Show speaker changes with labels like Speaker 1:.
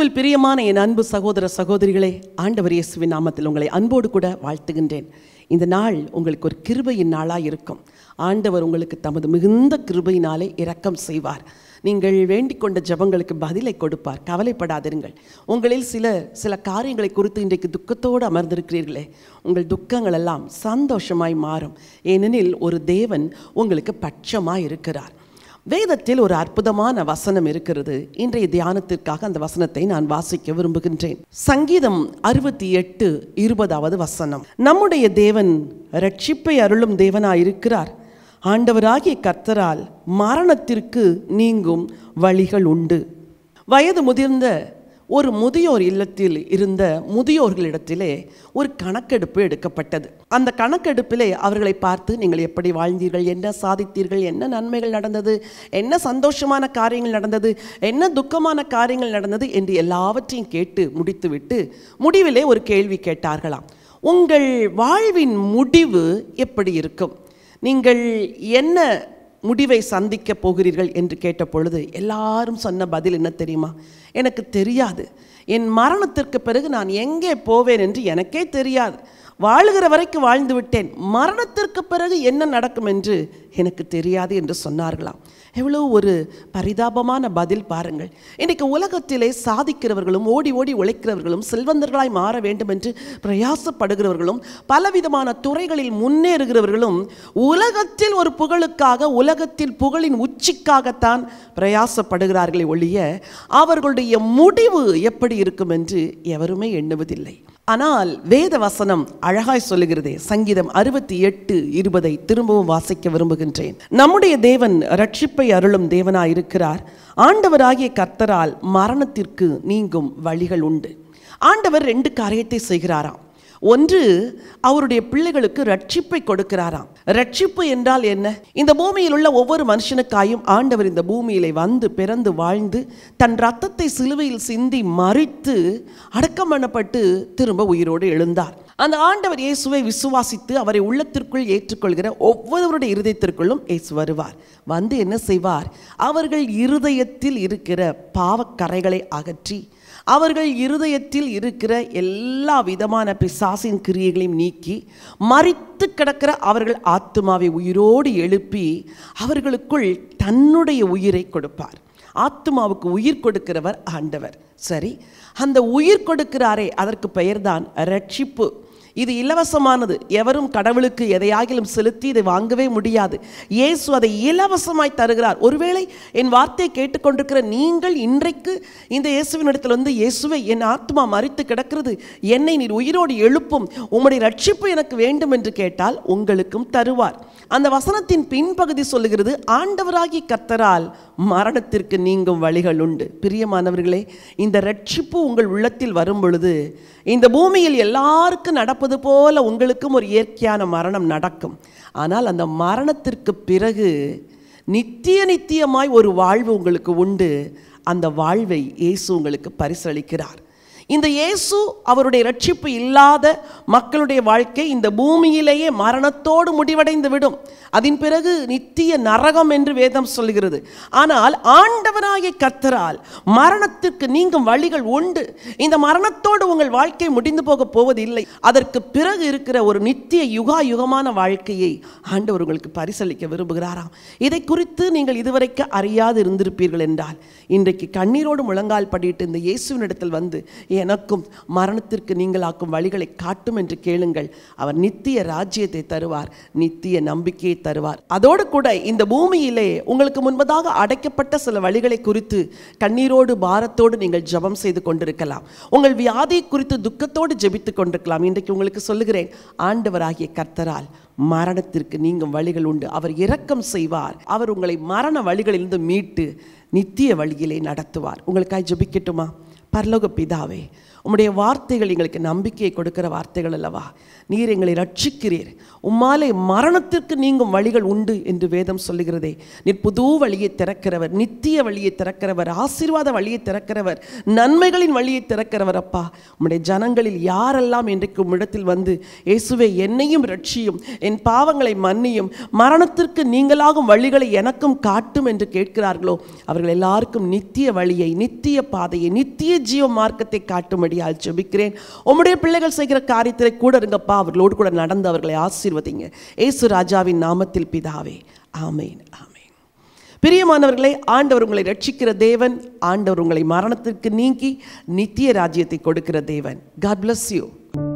Speaker 1: கிறிஸ்துவில் பிரியமான என் அன்பு சகோதர சகோதரிகளே ஆண்டவர் இயேசுவின் நாமத்தில் உங்களை அன்போடு கூட வாழ்த்துகின்றேன் இந்த நாள் உங்களுக்கு ஒரு கிருபையின் நாளாக இருக்கும் ஆண்டவர் உங்களுக்கு தமது மிகுந்த கிருபையினாலே இரக்கம் செய்வார் நீங்கள் வேண்டிக் கொண்ட ஜபங்களுக்கு பதிலை கொடுப்பார் கவலைப்படாதிருங்கள் உங்களில் சிலர் சில காரியங்களை குறித்து இன்றைக்கு துக்கத்தோடு அமர்ந்திருக்கிறீர்களே உங்கள் துக்கங்கள் எல்லாம் சந்தோஷமாய் மாறும் ஏனெனில் ஒரு தேவன் உங்களுக்கு பட்சமாக இருக்கிறார் வேதத்தில் ஒரு அற்புதமான வசனம் இருக்கிறது இன்றைய தியானத்திற்காக அந்த வசனத்தை நான் வாசிக்க விரும்புகின்றேன் சங்கீதம் அறுபத்தி எட்டு இருபதாவது வசனம் நம்முடைய தேவன் ரட்சிப்பை அருளும் தேவனாயிருக்கிறார் ஆண்டவராகிய கர்த்தரால் மரணத்திற்கு நீங்கும் வழிகள் உண்டு வயது முதிர்ந்த ஒரு முதியோர் இல்லத்தில் இருந்த முதியோர்களிடத்திலே ஒரு கணக்கெடுப்பு எடுக்கப்பட்டது அந்த கணக்கெடுப்பிலே அவர்களை பார்த்து நீங்கள் எப்படி வாழ்ந்தீர்கள் என்ன சாதித்தீர்கள் என்ன நன்மைகள் நடந்தது என்ன சந்தோஷமான காரியங்கள் நடந்தது என்ன துக்கமான காரியங்கள் நடந்தது என்று எல்லாவற்றையும் கேட்டு முடித்துவிட்டு முடிவிலே ஒரு கேள்வி கேட்டார்களாம் உங்கள் வாழ்வின் முடிவு எப்படி இருக்கும் நீங்கள் என்ன முடிவை சந்திக்க போகிறீர்கள் என்று கேட்ட பொழுது எல்லாரும் சொன்ன பதில் என்ன தெரியுமா எனக்கு தெரியாது என் மரணத்திற்கு பிறகு நான் எங்கே போவேன் என்று எனக்கே தெரியாது வாழுகிற வரைக்கும் வாழ்ந்து விட்டேன் மரணத்திற்கு பிறகு என்ன நடக்கும் என்று எனக்கு தெரியாது என்று சொன்னார்களாம் எவ்வளோ ஒரு பரிதாபமான பதில் பாருங்கள் இன்றைக்கு உலகத்திலே சாதிக்கிறவர்களும் ஓடி ஓடி உழைக்கிறவர்களும் செல்வந்தர்களாய் மாற வேண்டும் என்று பிரயாசப்படுகிறவர்களும் பலவிதமான துறைகளில் முன்னேறுகிறவர்களும் உலகத்தில் ஒரு புகழுக்காக உலகத்தில் புகழின் உச்சிக்காகத்தான் பிரயாசப்படுகிறார்களே ஒழிய அவர்களுடைய முடிவு எப்படி இருக்கும் என்று எவருமே எண்ணுவதில்லை ஆனால் வேத வசனம் அழகாய் சொல்லுகிறதே சங்கீதம் அறுபத்தி எட்டு இருபதை திரும்பவும் வாசிக்க விரும்புகின்றேன் நம்முடைய தேவன் ரட்சிப்பை அருளும் தேவனாய் இருக்கிறார் ஆண்டவராகிய கர்த்தரால் மரணத்திற்கு நீங்கும் வழிகள் உண்டு ஆண்டவர் ரெண்டு காரியத்தை செய்கிறாராம் ஒன்று அவருடைய பிள்ளைகளுக்கு ரட்சிப்பை கொடுக்கிறாராம் ரட்சிப்பு என்றால் என்ன இந்த பூமியில் உள்ள ஒவ்வொரு மனுஷனுக்காயும் ஆண்டவர் இந்த பூமியிலே வந்து பிறந்து வாழ்ந்து தன் ரத்தத்தை சிலுவையில் சிந்தி மறித்து அடக்கம் பண்ணப்பட்டு திரும்ப உயிரோடு எழுந்தார் அந்த ஆண்டவர் இயேசுவை விசுவாசித்து அவரை உள்ளத்திற்குள் ஏற்றுக்கொள்கிற ஒவ்வொருவருடைய இருதயத்திற்குள்ளும் இயேசு வருவார் வந்து என்ன செய்வார் அவர்கள் இருதயத்தில் இருக்கிற பாவக்கரைகளை அகற்றி அவர்கள் இருதயத்தில் இருக்கிற எல்லா விதமான பிசாசின் கிரியைகளையும் நீக்கி மறித்து கிடக்கிற அவர்கள் ஆத்மாவை உயிரோடு எழுப்பி அவர்களுக்குள் தன்னுடைய உயிரை கொடுப்பார் ஆத்மாவுக்கு உயிர் கொடுக்கிறவர் ஆண்டவர் சரி அந்த உயிர் கொடுக்கிறாரே அதற்கு பெயர்தான் ரட்சிப்பு இது இலவசமானது எவரும் கடவுளுக்கு எதையாகிலும் செலுத்தி இதை வாங்கவே முடியாது இயேசு அதை இலவசமாய் தருகிறார் ஒருவேளை என் வார்த்தையை கேட்டுக்கொண்டிருக்கிற நீங்கள் இன்றைக்கு இந்த இயேசுவின் இடத்துல வந்து இயேசுவை என் ஆத்மா மறித்து கிடக்கிறது என்னை நீர் உயிரோடு எழுப்பும் உம்முடைய ரட்சிப்பு எனக்கு வேண்டும் என்று கேட்டால் உங்களுக்கும் தருவார் அந்த வசனத்தின் பின்பகுதி சொல்லுகிறது ஆண்டவராகி கத்தரால் மரணத்திற்கு நீங்கும் வழிகள் உண்டு பிரியமானவர்களே இந்த ரட்சிப்பு உங்கள் உள்ளத்தில் வரும் பொழுது இந்த பூமியில் எல்லாருக்கும் நடப்பது சொல்வது போல உங்களுக்கும் ஒரு இயற்கையான மரணம் நடக்கும் ஆனால் அந்த மரணத்திற்கு பிறகு நித்திய நித்தியமாய் ஒரு வாழ்வு உங்களுக்கு உண்டு அந்த வாழ்வை இயேசு உங்களுக்கு பரிசளிக்கிறார் இந்த இயேசு அவருடைய ரட்சிப்பு இல்லாத மக்களுடைய வாழ்க்கை இந்த பூமியிலேயே மரணத்தோடு முடிவடைந்து விடும் அதன் பிறகு நித்திய நரகம் என்று வேதம் சொல்கிறது ஆனால் ஆண்டவனாய கத்தரால் மரணத்திற்கு நீங்கும் வழிகள் உண்டு இந்த மரணத்தோடு உங்கள் வாழ்க்கை முடிந்து போக போவதில்லை அதற்கு பிறகு இருக்கிற ஒரு நித்திய யுகா யுகமான வாழ்க்கையை ஆண்டவர் உங்களுக்கு பரிசளிக்க விரும்புகிறாராம் இதை குறித்து நீங்கள் இதுவரைக்கு அறியாது இருந்திருப்பீர்கள் என்றால் இன்றைக்கு கண்ணீரோடு முழங்கால் படிட்டு இந்த இயேசுவினிடத்தில் வந்து எனக்கும் மரணத்திற்கு ஆக்கும் வழிகளை காட்டும் என்று கேளுங்கள் அவர் நித்திய ராஜ்யத்தை தருவார் நித்திய நம்பிக்கையை தருவார் அதோடு கூட இந்த பூமியிலே உங்களுக்கு முன்பதாக அடைக்கப்பட்ட சில வழிகளை குறித்து கண்ணீரோடு பாரத்தோடு நீங்கள் ஜபம் செய்து கொண்டிருக்கலாம் உங்கள் வியாதியை குறித்து துக்கத்தோடு ஜெபித்து கொண்டிருக்கலாம் இன்றைக்கு உங்களுக்கு சொல்லுகிறேன் ஆண்டவராகிய கர்த்தரால் மரணத்திற்கு நீங்கும் வழிகள் உண்டு அவர் இரக்கம் செய்வார் அவர் உங்களை மரண வழிகளிலிருந்து மீட்டு நித்திய வழியிலே நடத்துவார் உங்களுக்காக ஜபிக்கட்டுமா பரலோக பிதாவே உம்முடைய வார்த்தைகள் எங்களுக்கு நம்பிக்கையை கொடுக்கிற வார்த்தைகள் அல்லவா நீர் எங்களை ரட்சிக்கிறீர் உம்மாலே மரணத்திற்கு நீங்கும் வழிகள் உண்டு என்று வேதம் சொல்லுகிறதே நீர் புது வழியை திறக்கிறவர் நித்திய வழியை திறக்கிறவர் ஆசீர்வாத வழியை திறக்கிறவர் நன்மைகளின் வழியை திறக்கிறவர் அப்பா உம்முடைய ஜனங்களில் யாரெல்லாம் இன்றைக்கு உம்மிடத்தில் வந்து இயேசுவே என்னையும் ரட்சியும் என் பாவங்களை மன்னியும் மரணத்திற்கு நீங்களாகும் வழிகளை எனக்கும் காட்டும் என்று கேட்கிறார்களோ அவர்கள் எல்லாருக்கும் நித்திய வழியை நித்திய பாதையை நித்திய ஜீவ மார்க்கத்தை காட்டும்படி கிருபையால் ஜெபிக்கிறேன் உம்முடைய பிள்ளைகள் செய்கிற காரியத்தில் கூட இருங்கப்பா அவர்களோடு கூட நடந்து அவர்களை ஆசீர்வதிங்க ஏசு ராஜாவின் நாமத்தில் பிதாவே ஆமேன் ஆமேன் பிரியமானவர்களை ஆண்டவர் உங்களை ரட்சிக்கிற தேவன் ஆண்டவர் உங்களை மரணத்திற்கு நீங்கி நித்திய ராஜ்யத்தை கொடுக்கிற தேவன் காட் பிளஸ் யூ